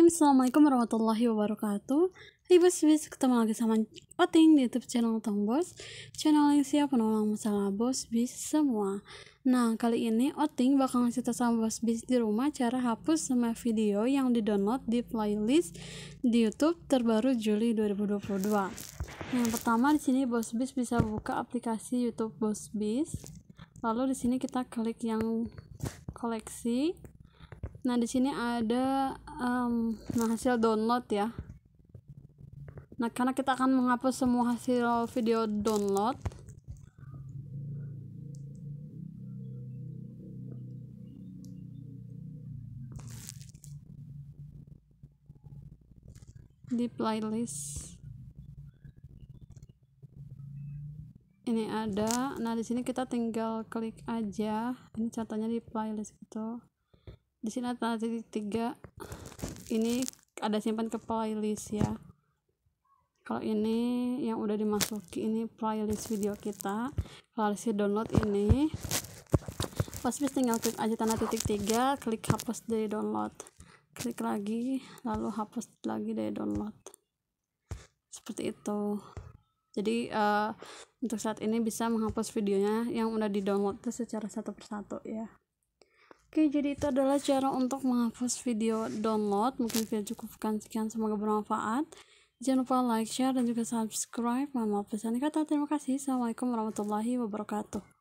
Bismillahirrahmanirrahim Assalamualaikum warahmatullahi wabarakatuh Hai bos bis ketemu lagi sama Oting di youtube channel Tong Bos Channel yang siap menolong masalah bos bis semua Nah kali ini Oting bakal ngasih tau sama bos bis di rumah Cara hapus semua video yang di download di playlist di youtube terbaru Juli 2022 nah, Yang pertama di sini bos bis bisa buka aplikasi youtube bos bis Lalu di sini kita klik yang koleksi Nah, di sini ada um, hasil download ya nah karena kita akan menghapus semua hasil video download di playlist ini ada nah di sini kita tinggal klik aja ini contohnya di playlist itu. di sini ada titik tiga ini ada simpan ke playlist ya kalau ini yang udah dimasuki ini playlist video kita kalau si download ini pas tinggal klik aja tanda titik tiga klik hapus dari download klik lagi lalu hapus lagi dari download seperti itu jadi uh, untuk saat ini bisa menghapus videonya yang udah di download itu secara satu persatu ya Oke, jadi itu adalah cara untuk menghapus video download. Mungkin video cukupkan sekian, semoga bermanfaat. Jangan lupa like, share, dan juga subscribe. Mohon maaf pesan kata. Terima kasih. Assalamualaikum warahmatullahi wabarakatuh.